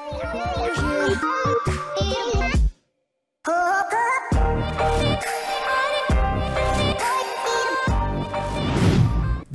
you.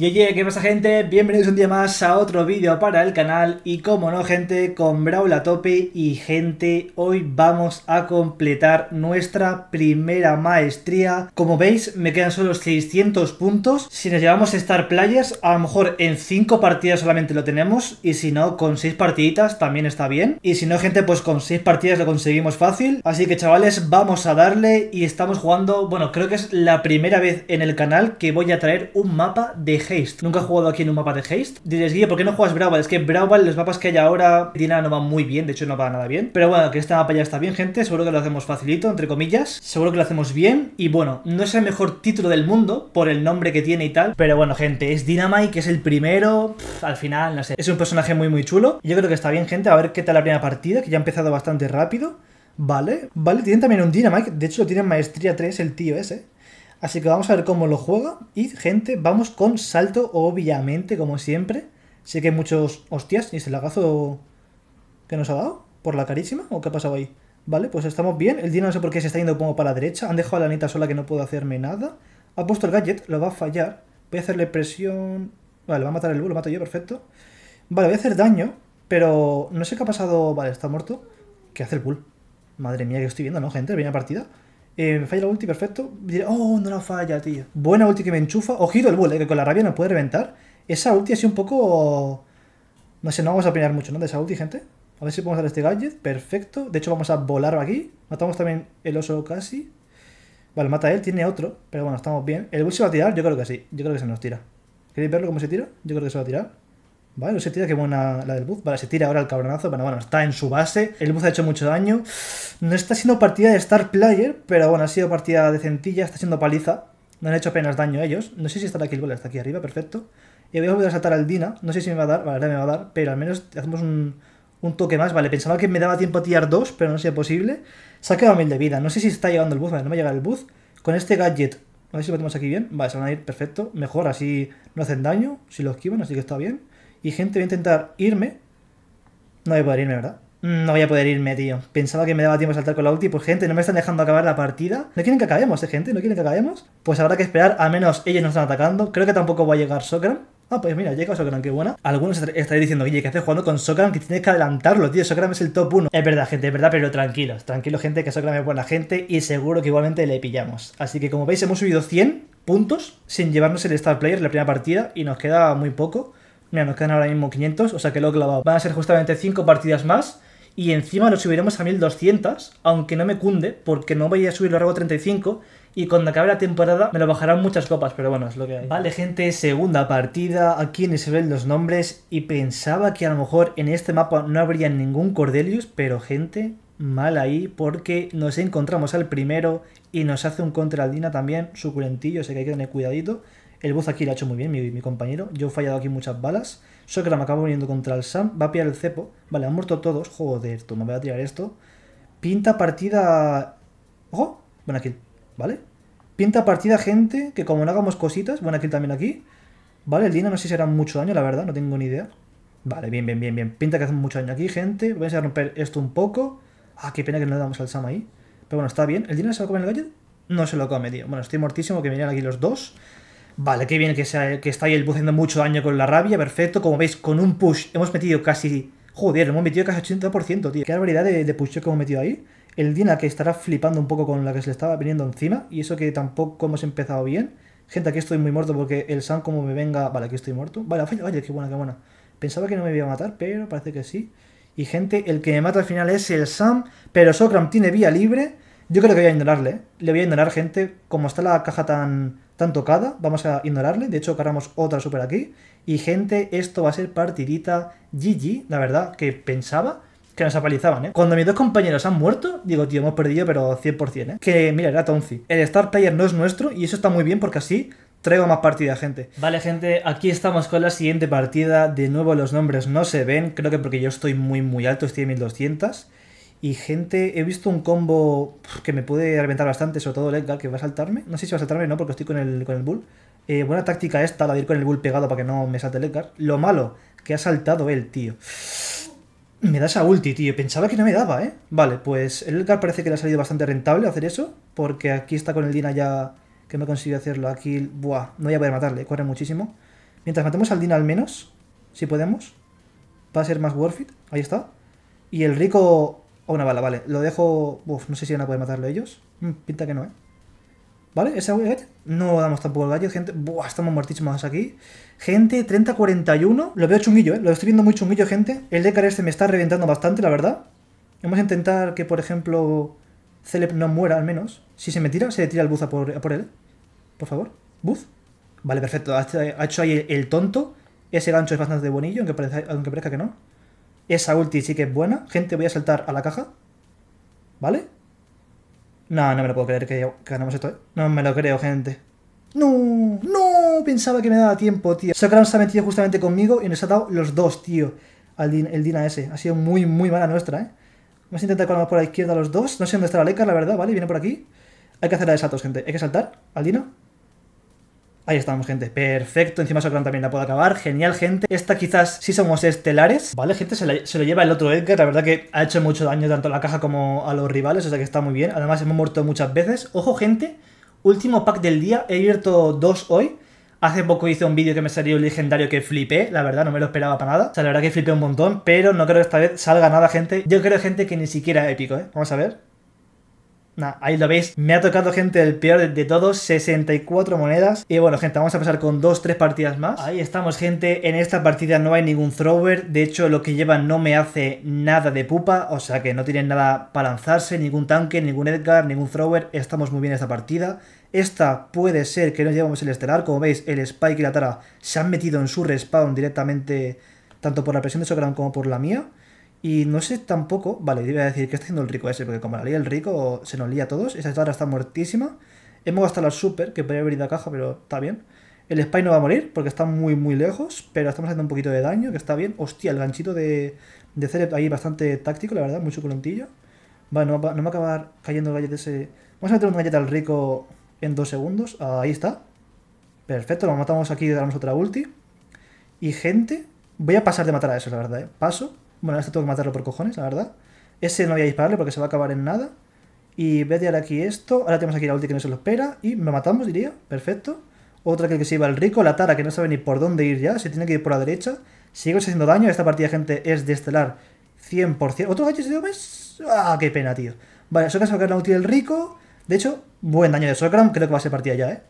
Yeye, ¿qué pasa gente? Bienvenidos un día más a otro vídeo para el canal y como no gente, con Brawl tope y gente, hoy vamos a completar nuestra primera maestría. Como veis, me quedan solo 600 puntos. Si nos llevamos Star Players, a lo mejor en 5 partidas solamente lo tenemos y si no, con 6 partiditas también está bien. Y si no gente, pues con 6 partidas lo conseguimos fácil. Así que chavales, vamos a darle y estamos jugando, bueno, creo que es la primera vez en el canal que voy a traer un mapa de Haste, Nunca he jugado aquí en un mapa de haste Diréis, Guille, ¿por qué no juegas Brawl? Es que Brawl, los mapas que hay ahora, Dina no va muy bien, de hecho no va nada bien. Pero bueno, que este mapa ya está bien, gente. Seguro que lo hacemos facilito, entre comillas. Seguro que lo hacemos bien. Y bueno, no es el mejor título del mundo por el nombre que tiene y tal. Pero bueno, gente, es Dynamite, que es el primero. al final, no sé. Es un personaje muy, muy chulo. Yo creo que está bien, gente. A ver qué tal la primera partida, que ya ha empezado bastante rápido. Vale, vale, tienen también un Dynamite. De hecho, lo tienen maestría 3 el tío ese. Así que vamos a ver cómo lo juega. Y, gente, vamos con salto, obviamente, como siempre. Sé que hay muchos hostias y ese lagazo que nos ha dado por la carísima. ¿O qué ha pasado ahí? Vale, pues estamos bien. El dino no sé por qué se está yendo como para la derecha. Han dejado a la neta sola que no puedo hacerme nada. Ha puesto el gadget, lo va a fallar. Voy a hacerle presión... Vale, va a matar el Bull, lo mato yo, perfecto. Vale, voy a hacer daño, pero no sé qué ha pasado... Vale, está muerto. ¿Qué hace el bull? Madre mía, que estoy viendo, ¿no, gente? a partida. Eh, me falla la ulti, perfecto. oh, no la falla, tío. Buena ulti que me enchufa. Ojito el bull, eh, que con la rabia no puede reventar. Esa ulti ha sido un poco... No sé, no vamos a pelear mucho, ¿no? De esa ulti, gente. A ver si podemos dar este gadget. Perfecto. De hecho, vamos a volar aquí. Matamos también el oso casi. Vale, mata él. Tiene otro. Pero bueno, estamos bien. ¿El bull se va a tirar? Yo creo que sí. Yo creo que se nos tira. ¿Queréis verlo cómo se tira? Yo creo que se va a tirar. Vale, no se tira, qué buena la del Buzz. Vale, se tira ahora el cabronazo, bueno, bueno, está en su base. El Buzz ha hecho mucho daño. No está siendo partida de Star Player, pero bueno, ha sido partida de centilla, está siendo paliza. No han hecho apenas daño a ellos. No sé si está aquí el gol, está aquí arriba, perfecto. Y voy a volver a saltar al Dina. No sé si me va a dar, vale, me va a dar, pero al menos hacemos un, toque más. Vale, pensaba que me daba tiempo a tirar dos, pero no sea posible. Se ha quedado mil de vida. No sé si está llegando el Buzz, vale, no me llega el Buzz. Con este gadget a ver si lo tenemos aquí bien. Vale, se van a ir perfecto. Mejor, así no hacen daño. Si lo esquivan, así que está bien. Y gente, voy a intentar irme. No voy a poder irme, ¿verdad? No voy a poder irme, tío. Pensaba que me daba tiempo saltar con la ulti. Pues gente, no me están dejando acabar la partida. No quieren que acabemos, ¿eh, gente? No quieren que acabemos. Pues habrá que esperar. a menos ellos nos están atacando. Creo que tampoco va a llegar Sokran. Ah, pues mira, llega Sokran, qué buena. Algunos estaréis diciendo, Guille, ¿qué haces jugando con Sokran? Que tienes que adelantarlo, tío. Sokran es el top 1. Es verdad, gente, es verdad, pero tranquilos. Tranquilos, gente, que Sokran es buena gente y seguro que igualmente le pillamos. Así que como veis, hemos subido 100 puntos sin llevarnos el Star Player en la primera partida y nos queda muy poco. Mira, nos quedan ahora mismo 500, o sea que lo he clavado. Van a ser justamente 5 partidas más. Y encima nos subiremos a 1200, aunque no me cunde, porque no voy a subir Lo 35. Y cuando acabe la temporada me lo bajarán muchas copas, pero bueno, es lo que hay. Vale, gente, segunda partida. Aquí ni se ven los nombres. Y pensaba que a lo mejor en este mapa no habría ningún Cordelius, pero gente, mal ahí, porque nos encontramos al primero y nos hace un contra Dina también, suculentillo, o sea que hay que tener cuidadito. El voz aquí lo ha hecho muy bien, mi, compañero. Yo he fallado aquí muchas balas. la me acaba viniendo contra el Sam. Va a pillar el cepo. Vale, han muerto todos. Joder, tú me voy a tirar esto. Pinta partida... ¡Ojo! Buena kill. ¿Vale? Pinta partida gente que como no hagamos cositas... Buena kill también aquí. Vale, el Dino no sé si hará mucho daño, la verdad. No tengo ni idea. Vale, bien, bien, bien, bien. Pinta que hace mucho daño aquí, gente. Voy a romper esto un poco. Ah, qué pena que no le damos al Sam ahí. Pero bueno, está bien. ¿El Dino se lo come el gadget? No se lo come, tío. Bueno, estoy mortísimo que vinieran aquí los dos. Vale, qué bien que, sea, que está ahí el buceando mucho daño con la rabia, perfecto. Como veis, con un push hemos metido casi... Joder, hemos metido casi 80%, tío. Qué barbaridad de, de push que hemos metido ahí. El Dina que estará flipando un poco con la que se le estaba viniendo encima. Y eso que tampoco hemos empezado bien. Gente, aquí estoy muy muerto porque el Sam como me venga... Vale, aquí estoy muerto. Vale, vaya, vaya, qué buena, qué buena. Pensaba que no me iba a matar, pero parece que sí. Y gente, el que me mata al final es el Sam, pero Sokram tiene vía libre yo creo que voy a ignorarle. Le voy a ignorar, gente. Como está la caja tan, tocada, vamos a ignorarle. De hecho, cargamos otra super aquí. Y, gente, esto va a ser partidita GG, la verdad, que pensaba que nos apalizaban, ¿eh? Cuando mis dos compañeros han muerto, digo, tío, hemos perdido, pero 100%, ¿eh? Que, mira, era Tonzi. El Star Player no es nuestro y eso está muy bien porque así traigo más partida, gente. Vale, gente, aquí estamos con la siguiente partida. De nuevo los nombres no se ven, creo que porque yo estoy muy, muy alto, estoy en 1200. Y gente, he visto un combo que me puede reventar bastante, sobre todo el Edgar, que va a saltarme. No sé si va a saltarme o no, porque estoy con el, con el Bull. Eh, buena táctica esta, la de ir con el Bull pegado para que no me salte el Edgar. Lo malo, que ha saltado él, tío. Me da esa ulti, tío. Pensaba que no me daba, ¿eh? Vale, pues el Edgar parece que le ha salido bastante rentable hacer eso, porque aquí está con el Dina ya que me consiguió hacerlo. Aquí, buah, no voy a poder matarle, corre muchísimo. Mientras matemos al Dina al menos, si podemos, va a ser más worth it. Ahí está. Y el rico o oh, una bala, vale. Lo dejo... Uf, no sé si van a poder matarlo ellos. Mm, pinta que no, ¿eh? ¿Vale? ¿Esa No damos tampoco el gallo, gente. Buah, estamos muertísimos aquí. Gente, 30-41. Lo veo chunguillo, ¿eh? Lo estoy viendo muy chunguillo, gente. El Dekar este me está reventando bastante, la verdad. Vamos a intentar que, por ejemplo, Celeb no muera, al menos. Si se me tira, se le tira el buzo por, él. Por favor. Buf. Vale, perfecto. Ha hecho ahí el, tonto. Ese gancho es bastante buenillo, aunque parezca que no. Esa ulti sí que es buena. Gente, voy a saltar a la caja. ¿Vale? No, no me lo puedo creer que ganamos esto, ¿eh? No me lo creo, gente. ¡No! ¡No! Pensaba que me daba tiempo, tío. Socrano se ha metido justamente conmigo y nos ha dado los dos, tío. Al el Dina ese. Ha sido muy, muy mala nuestra, ¿eh? Vamos a intentar colgar por la izquierda los dos. No sé dónde está la Leca, la verdad, ¿vale? Viene por aquí. Hay que hacer la de saltos, gente. Hay que saltar al Dino. Ahí estamos, gente. Perfecto. Encima Socrán también la puede acabar. Genial, gente. Esta quizás sí somos estelares. Vale, gente, se, lo lleva el otro Edgar. La verdad que ha hecho mucho daño tanto a la caja como a los rivales, o sea que está muy bien. Además, hemos muerto muchas veces. Ojo, gente. Último pack del día. He abierto dos hoy. Hace poco hice un vídeo que me salió legendario que flipé, la verdad, no me lo esperaba para nada. O sea, la verdad que flipé un montón, pero no creo que esta vez salga nada, gente. Yo creo, gente, que ni siquiera épico, ¿eh? Vamos a ver ahí lo veis. Me ha tocado, gente, el peor de, todos. 64 monedas. Y bueno, gente, vamos a pasar con 2-3 partidas más. Ahí estamos, gente. En esta partida no hay ningún thrower. De hecho, lo que llevan no me hace nada de pupa. O sea que no tienen nada para lanzarse. Ningún tanque, ningún Edgar, ningún thrower. Estamos muy bien en esta partida. Esta puede ser que nos llevamos el estelar. Como veis, el Spike y la Tara se han metido en su respawn directamente, tanto por la presión de Sokran como por la mía. Y no sé tampoco, vale, iba a decir que está haciendo el rico ese, porque como la lía el rico, se nos lía a todos. Esa ahora está muertísima. Hemos gastado la super, que podría haber ido a caja, pero está bien. El Spy no va a morir, porque está muy, muy lejos, pero estamos haciendo un poquito de daño, que está bien. Hostia, el ganchito de, de Celeb ahí bastante táctico, la verdad, muy suculentillo. Vale, no, me va a acabar cayendo el gallete ese... Vamos a meter un galleta al rico en dos segundos. Ahí está. Perfecto, lo matamos aquí y damos otra ulti. Y gente... Voy a pasar de matar a eso, la verdad, ¿eh? Paso. Bueno, esto tengo que matarlo por cojones, la verdad. Ese no voy a dispararle porque se va a acabar en nada. Y a ahora aquí esto. Ahora tenemos aquí la ulti que no se lo espera. Y me matamos, diría. Perfecto. Otra que se iba el rico. La Tara que no sabe ni por dónde ir ya. Se tiene que ir por la derecha. Sigue haciendo daño. Esta partida, gente, es de estelar 100%. ¿Otro gadget se dio ¡Ah, qué pena, tío! Vale, Sokram se va a caer la ulti del rico. De hecho, buen daño de Sokram. Creo que va a ser partida ya, ¿eh?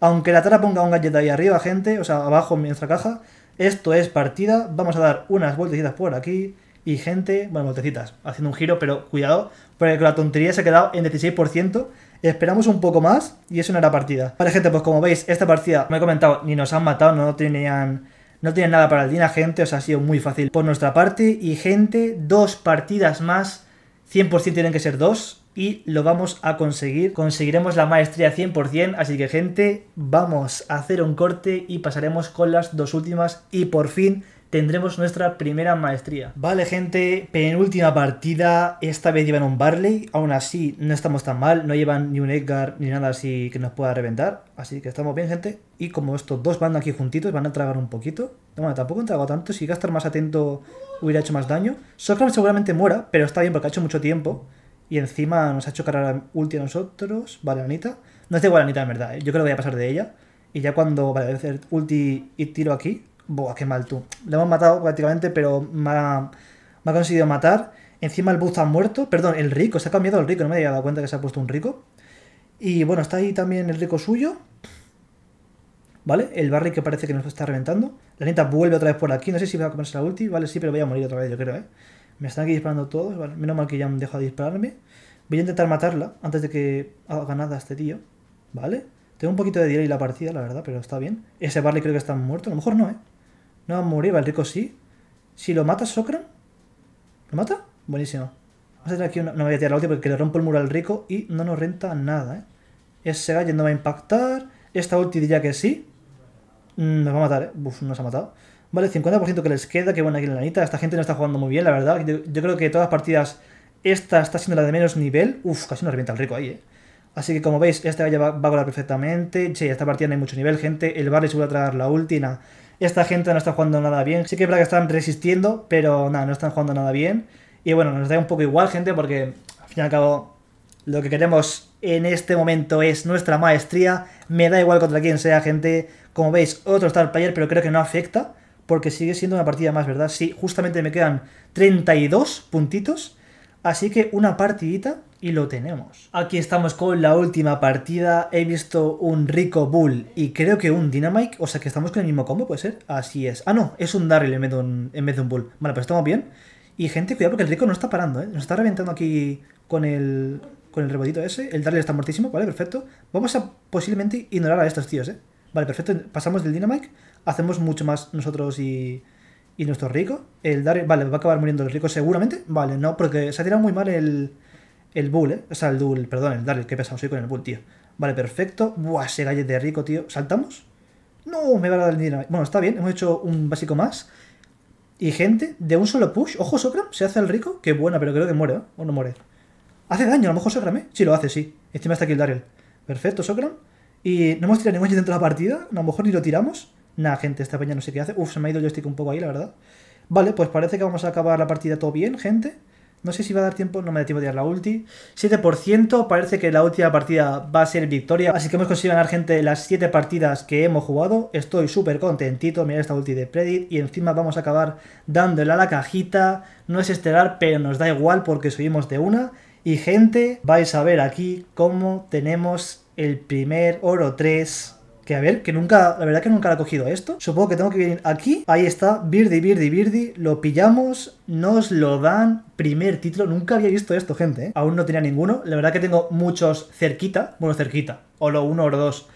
Aunque la Tara ponga un gadget ahí arriba, gente. O sea, abajo en nuestra caja. Esto es partida, vamos a dar unas vueltecitas por aquí y gente, bueno, vueltecitas, haciendo un giro, pero cuidado, porque la tontería se ha quedado en 16%. Esperamos un poco más y eso no era partida. Vale, gente, pues como veis, esta partida, me he comentado, ni nos han matado, no tenían... No tienen nada para el Dina, gente, o sea, ha sido muy fácil por nuestra parte. Y gente, dos partidas más, 100% tienen que ser dos y lo vamos a conseguir. Conseguiremos la maestría 100%, así que gente, vamos a hacer un corte y pasaremos con las dos últimas y por fin tendremos nuestra primera maestría. Vale gente, penúltima partida, esta vez llevan un Barley, aún así no estamos tan mal, no llevan ni un Edgar ni nada así que nos pueda reventar, así que estamos bien gente. Y como estos dos van aquí juntitos, van a tragar un poquito. Bueno, tampoco han tragado tanto, si iba estar más atento hubiera hecho más daño. Socrates seguramente muera, pero está bien porque ha hecho mucho tiempo. Y encima nos ha hecho cargar ulti a nosotros. Vale, Anita. No es de Anita, en verdad. ¿eh? Yo creo que voy a pasar de ella. Y ya cuando vale, voy a hacer ulti y tiro aquí. Buah, qué mal tú. Le hemos matado prácticamente, pero me ha, conseguido matar. Encima el Boost ha muerto. Perdón, el rico. Se ha cambiado el rico. No me había dado cuenta que se ha puesto un rico. Y bueno, está ahí también el rico suyo. ¿Vale? El Barry que parece que nos está reventando. La Anita vuelve otra vez por aquí. No sé si va a comerse la ulti. Vale, sí, pero voy a morir otra vez, yo creo, ¿eh? Me están aquí disparando todos, vale. Menos mal que ya han dejado de dispararme. Voy a intentar matarla antes de que haga nada este tío, ¿vale? Tengo un poquito de y la partida, la verdad, pero está bien. Ese Barley creo que está muerto. A lo mejor no, ¿eh? No va a morir, Rico sí. Si lo mata Socran... ¿Lo mata? Buenísimo. Vamos a tirar aquí una... No voy a tirar la última porque le rompo el muro al rico y no nos renta nada, ¿eh? Ese gallo no va a impactar. Esta ulti diría que sí. Mm, nos va a matar, ¿eh? Uf, nos ha matado. Vale, 50% que les queda, qué buena aquí la anita. Esta gente no está jugando muy bien, la verdad. Yo, creo que todas las partidas, esta está siendo la de menos nivel. Uf, casi nos revienta el rico ahí, ¿eh? Así que como veis, esta vaya va, a volar perfectamente. Che, esta partida no hay mucho nivel, gente. El Barley se vuelve a traer la última. Esta gente no está jugando nada bien. Sí que es verdad que están resistiendo, pero nada, no están jugando nada bien. Y bueno, nos da un poco igual, gente, porque al fin y al cabo lo que queremos en este momento es nuestra maestría. Me da igual contra quién sea, gente. Como veis, otro Star Player, pero creo que no afecta, porque sigue siendo una partida más, ¿verdad? Sí, justamente me quedan 32 puntitos, así que una partidita y lo tenemos. Aquí estamos con la última partida. He visto un Rico Bull y creo que un Dynamite, o sea que estamos con el mismo combo, ¿puede ser? Así es. Ah, no, es un Darryl en vez de un, en vez de un Bull. Vale, pues estamos bien. Y gente, cuidado porque el Rico no está parando, ¿eh? Nos está reventando aquí con el, con el rebotito ese. El Darle está muertísimo, vale, perfecto. Vamos a posiblemente ignorar a estos tíos, ¿eh? Vale, perfecto. Pasamos del Dynamite, hacemos mucho más nosotros y, y nuestro rico. El Darle, vale, va a acabar muriendo el rico seguramente. Vale, no, porque se ha tirado muy mal el, el Bull, ¿eh? O sea, el Duel, perdón, el Darle, qué pesado soy con el Bull, tío. Vale, perfecto. Buah, ese galle de rico, tío. ¿Saltamos? No, me va a dar el Dynamite. Bueno, está bien, hemos hecho un básico más. Y gente, de un solo push, ojo Socram, se hace el rico. Qué buena, pero creo que muere, ¿eh? O no muere. Hace daño, a lo mejor Socrame? Sí, lo hace, sí. Encima está Daryl. Perfecto, Socrame. Y no hemos tirado ningún dentro de la partida. A lo mejor ni lo tiramos. Nah, gente, esta peña no sé qué hace. Uf, se me ha ido el joystick un poco ahí, la verdad. Vale, pues parece que vamos a acabar la partida todo bien, gente. No sé si va a dar tiempo, no me da tiempo de tirar la ulti. 7%, parece que la última partida va a ser victoria. Así que hemos conseguido ganar, gente, las 7 partidas que hemos jugado. Estoy súper contentito, mirad esta ulti de Predit. Y encima vamos a acabar dándole a la cajita. No es estelar, pero nos da igual porque subimos de una. Y gente, vais a ver aquí cómo tenemos el primer oro 3 que a ver, que nunca, la verdad que nunca la he cogido esto. Supongo que tengo que venir aquí. Ahí está, birdy birdy Birdi. Lo pillamos, nos lo dan. Primer título, nunca había visto esto, gente. ¿eh? Aún no tenía ninguno. La verdad que tengo muchos cerquita. Bueno, cerquita. Oro 1, Oro 2.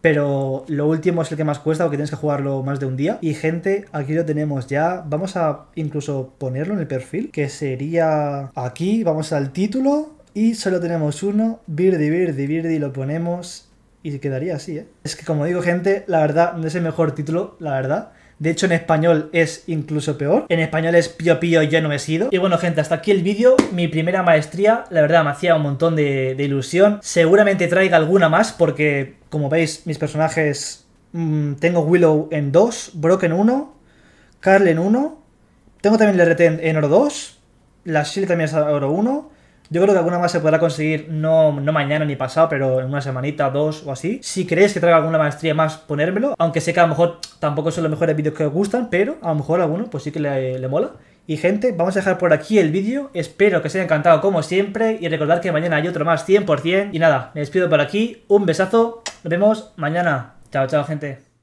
Pero lo último es el que más cuesta porque tienes que jugarlo más de un día. Y gente, aquí lo tenemos ya. Vamos a incluso ponerlo en el perfil, que sería aquí, vamos al título. Y solo tenemos uno, birdy birdy birdy lo ponemos y quedaría así, ¿eh? Es que como digo, gente, la verdad, no es el mejor título, la verdad. De hecho, en español es incluso peor. En español es pío pío, ya no he sido. Y bueno, gente, hasta aquí el vídeo. Mi primera maestría, la verdad, me hacía un montón de, de ilusión. Seguramente traiga alguna más porque como veis, mis personajes... Mm, tengo Willow en 2, Brock en 1, Carl en 1, tengo también el en, oro 2, la Shield también es oro 1, yo creo que alguna más se podrá conseguir, no, mañana ni pasado, pero en una semanita, dos o así. Si queréis que traiga alguna maestría más, ponérmelo. Aunque sé que a lo mejor tampoco son los mejores vídeos que os gustan, pero a lo mejor a alguno pues sí que le mola. Y gente, vamos a dejar por aquí el vídeo. Espero que os haya encantado como siempre. Y recordad que mañana hay otro más 100%. Y nada, me despido por aquí. Un besazo. Nos vemos mañana. Chao, chao, gente.